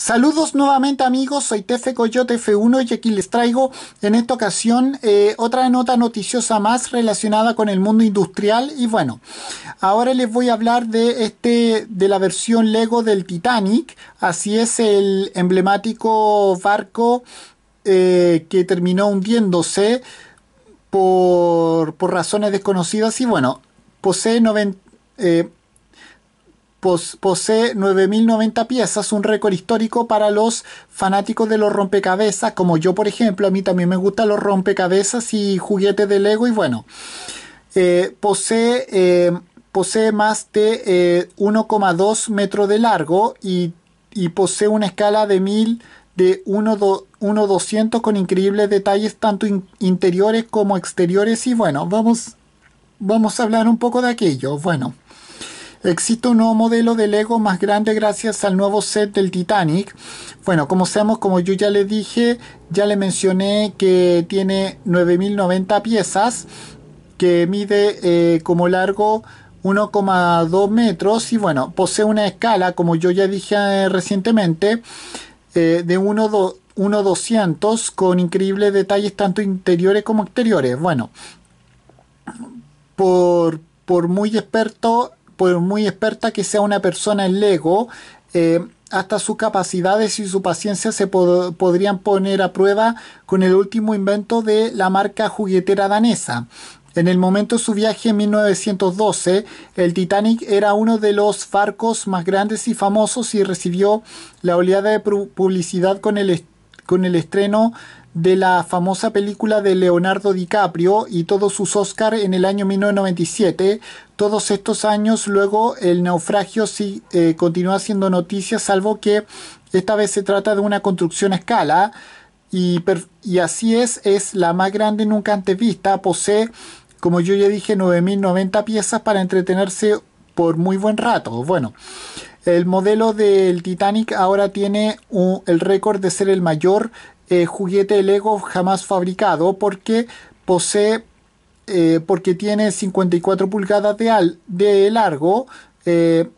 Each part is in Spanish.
Saludos nuevamente amigos, soy Tefe Coyote F1 y aquí les traigo en esta ocasión eh, otra nota noticiosa más relacionada con el mundo industrial y bueno, ahora les voy a hablar de este de la versión Lego del Titanic, así es el emblemático barco eh, que terminó hundiéndose por, razones desconocidas y bueno, posee 90 posee 9.090 piezas, un récord histórico para los fanáticos de los rompecabezas, como yo por ejemplo, a mí también me gustan los rompecabezas y juguetes de Lego y bueno, eh, posee, eh, posee más de 1,2 eh, metros de largo y, posee una escala de de 1.200 con increíbles detalles tanto interiores como exteriores y bueno, vamos, vamos a hablar un poco de aquello. Bueno, Existe un nuevo modelo de Lego más grande gracias al nuevo set del Titanic. Bueno, como seamos. como yo ya le dije, ya le mencioné que tiene 9090 piezas, que mide eh, como largo 1,2 metros y bueno, posee una escala, como yo ya dije eh, recientemente, eh, de 1,200 con increíbles detalles tanto interiores como exteriores. Bueno, por muy experto por muy experta que sea una persona en Lego, eh, hasta sus capacidades y su paciencia se podrían poner a prueba con el último invento de la marca juguetera danesa. En el momento de su viaje en 1912, el Titanic era uno de los farcos más grandes y famosos y recibió la oleada de publicidad con el, con el estreno de la famosa película de Leonardo DiCaprio y todos sus Oscars en el año 1997. Todos estos años luego el naufragio sí, eh, continúa siendo noticia, salvo que esta vez se trata de una construcción a escala y, así es, es la más grande nunca antes vista, posee, como yo ya dije, 9.090 piezas para entretenerse por muy buen rato. Bueno, el modelo del Titanic ahora tiene el récord de ser el mayor eh, juguete Lego jamás fabricado porque posee, eh, porque tiene 54 pulgadas de, de largo, eh,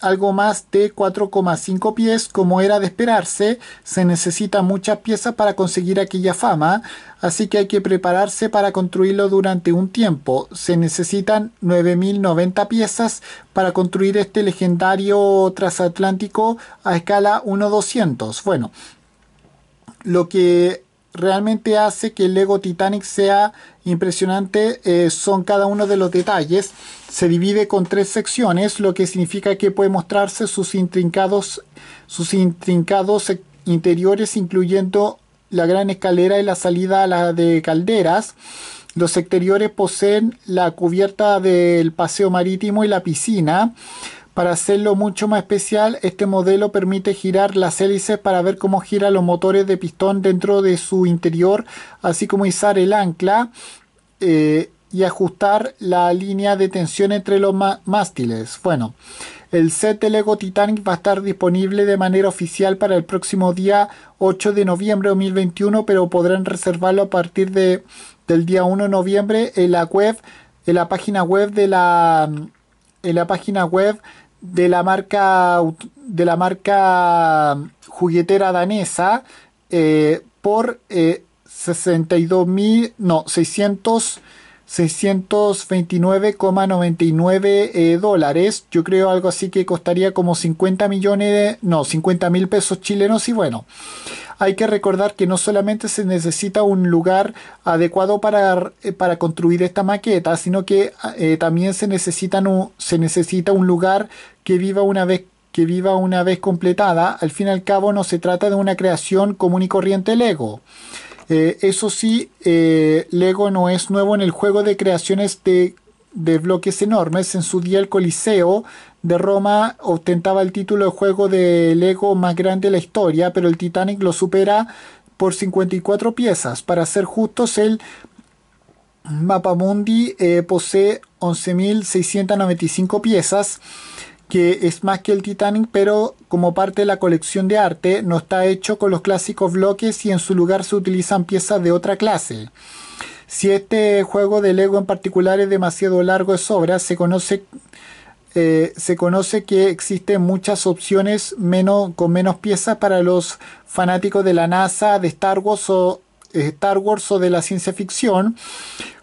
algo más de 4,5 pies, como era de esperarse, se necesita muchas piezas para conseguir aquella fama, así que hay que prepararse para construirlo durante un tiempo. Se necesitan 9.090 piezas para construir este legendario transatlántico a escala 1.200. Bueno, lo que realmente hace que el Lego Titanic sea impresionante eh, son cada uno de los detalles. Se divide con tres secciones, lo que significa que puede mostrarse sus intrincados, sus intrincados interiores, incluyendo la gran escalera y la salida a la de calderas. Los exteriores poseen la cubierta del paseo marítimo y la piscina. Para hacerlo mucho más especial, este modelo permite girar las hélices para ver cómo giran los motores de pistón dentro de su interior, así como izar el ancla eh, y ajustar la línea de tensión entre los mástiles. Bueno, el set de Lego Titanic va a estar disponible de manera oficial para el próximo día 8 de noviembre de 2021, pero podrán reservarlo a partir de, del día 1 de noviembre en la web, en la página web de la en la página web de la marca de la marca juguetera danesa eh, por 62 eh, mil no 629,99 eh, dólares yo creo algo así que costaría como 50 millones de, no 50 mil pesos chilenos y bueno hay que recordar que no solamente se necesita un lugar adecuado para, eh, para construir esta maqueta, sino que eh, también se, se necesita un lugar que viva una vez que viva una vez completada, al fin y al cabo no se trata de una creación común y corriente Lego. Eh, eso sí, Lego no es nuevo en el juego de creaciones de de bloques enormes. En su día el Coliseo de Roma ostentaba el título de juego de Lego más grande de la historia, pero el Titanic lo supera por 54 piezas. Para ser justos, el Mapamundi eh, posee 11.695 piezas, que es más que el Titanic, pero como parte de la colección de arte, no está hecho con los clásicos bloques y en su lugar se utilizan piezas de otra clase. Si este juego de Lego en particular es demasiado largo de sobra, se conoce, eh, se conoce que existen muchas opciones menos, con menos piezas para los fanáticos de la NASA, de Star Wars o, eh, Star Wars o de la ciencia ficción,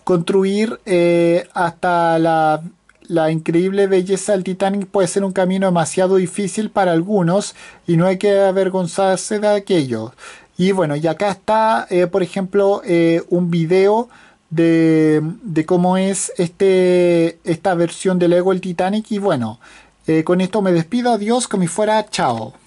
construir eh, hasta la, la, increíble belleza del Titanic puede ser un camino demasiado difícil para algunos y no hay que avergonzarse de aquello. Y bueno, y acá está, eh, por ejemplo, eh, un video de, de, cómo es este, esta versión de Lego el Titanic. Y bueno, eh, con esto me despido, adiós, como fuera, chao.